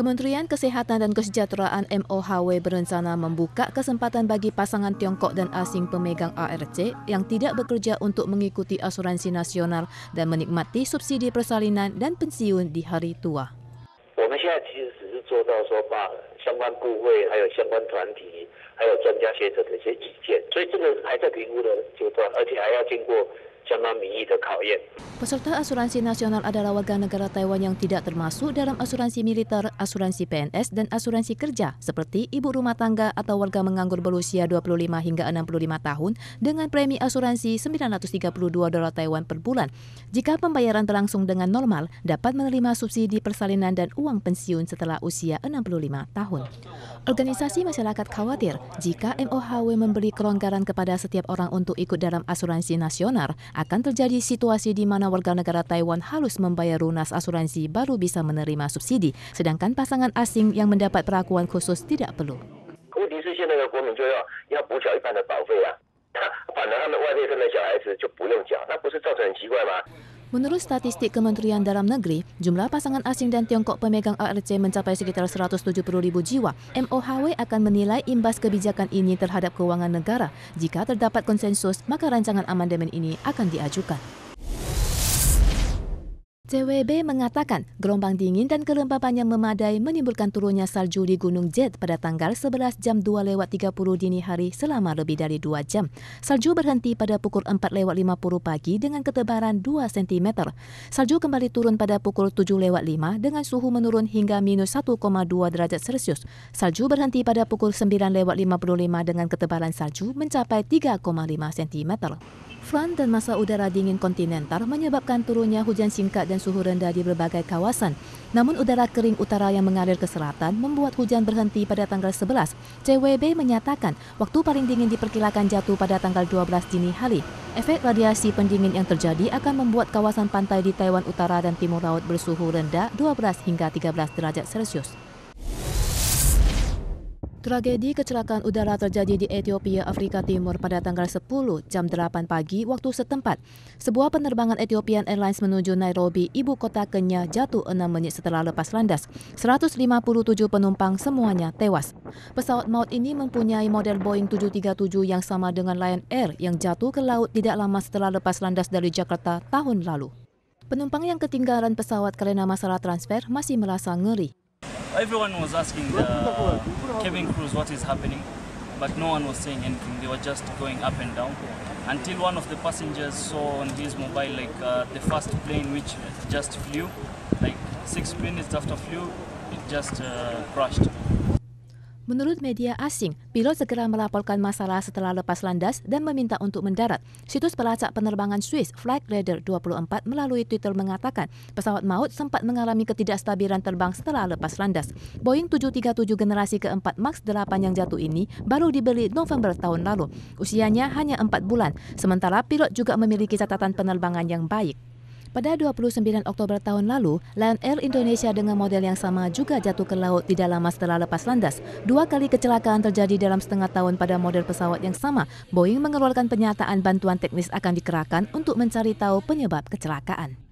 Kementerian Kesehatan dan Kesejahteraan MOHW berencana membuka kesempatan bagi pasangan Tiongkok dan asing pemegang ARC yang tidak bekerja untuk mengikuti asuransi nasional dan menikmati subsidi persalinan dan pensiun di hari tua. Kita Peserta asuransi nasional adalah warga negara Taiwan yang tidak termasuk dalam asuransi militer, asuransi PNS, dan asuransi kerja, seperti ibu rumah tangga atau warga menganggur berusia 25 hingga 65 tahun dengan premi asuransi 932 dolar Taiwan per bulan. Jika pembayaran berlangsung dengan normal, dapat menerima subsidi persalinan dan uang pensiun setelah usia 65 tahun. Organisasi masyarakat khawatir jika MOHW memberi kelonggaran kepada setiap orang untuk ikut dalam asuransi nasional, akan terjadi situasi di mana warga negara Taiwan harus membayar lunas asuransi baru bisa menerima subsidi, sedangkan pasangan asing yang mendapat perlakuan khusus tidak perlu. Menurut statistik Kementerian Dalam Negeri, jumlah pasangan asing dan Tiongkok pemegang ARC mencapai sekitar 170 ribu jiwa. MOHW akan menilai imbas kebijakan ini terhadap keuangan negara. Jika terdapat konsensus, maka rancangan amandemen ini akan diajukan. CWB mengatakan gelombang dingin dan kelembapan yang memadai menimbulkan turunnya salju di Gunung Jet pada tanggal 11 jam 2 lewat 30 dini hari selama lebih dari 2 jam. Salju berhenti pada pukul 4 lewat 50 pagi dengan ketebaran 2 cm. Salju kembali turun pada pukul 7 lewat 5 dengan suhu menurun hingga minus 1,2 derajat Celcius. Salju berhenti pada pukul 9 lewat 55 dengan ketebalan salju mencapai 3,5 cm. Front dan masa udara dingin kontinental menyebabkan turunnya hujan singkat dan suhu rendah di berbagai kawasan. Namun udara kering utara yang mengalir ke selatan membuat hujan berhenti pada tanggal 11. CWB menyatakan waktu paling dingin diperkirakan jatuh pada tanggal 12 dini hari. Efek radiasi pendingin yang terjadi akan membuat kawasan pantai di Taiwan Utara dan Timur Laut bersuhu rendah 12 hingga 13 derajat Celcius. Tragedi kecelakaan udara terjadi di Ethiopia, Afrika Timur pada tanggal 10 jam 8 pagi waktu setempat. Sebuah penerbangan Ethiopian Airlines menuju Nairobi, ibu kota Kenya, jatuh 6 menit setelah lepas landas. 157 penumpang semuanya tewas. Pesawat maut ini mempunyai model Boeing 737 yang sama dengan Lion Air yang jatuh ke laut tidak lama setelah lepas landas dari Jakarta tahun lalu. Penumpang yang ketinggalan pesawat karena masalah transfer masih merasa ngeri. everyone was asking the cabin crews what is happening, but no one was saying anything. They were just going up and down until one of the passengers saw on his mobile like uh, the first plane which just flew, like six minutes after flew, it just uh, crashed. Menurut media asing, pilot segera melaporkan masalah setelah lepas landas dan meminta untuk mendarat. Situs pelacak penerbangan Swiss Flight Radar 24 melalui Twitter mengatakan pesawat maut sempat mengalami ketidakstabilan terbang setelah lepas landas. Boeing 737 generasi keempat MAX 8 yang jatuh ini baru dibeli November tahun lalu. Usianya hanya 4 bulan, sementara pilot juga memiliki catatan penerbangan yang baik. Pada 29 Oktober tahun lalu, Lion Air Indonesia dengan model yang sama juga jatuh ke laut di dalam setelah lepas landas. Dua kali kecelakaan terjadi dalam setengah tahun pada model pesawat yang sama. Boeing mengeluarkan pernyataan bantuan teknis akan dikerahkan untuk mencari tahu penyebab kecelakaan.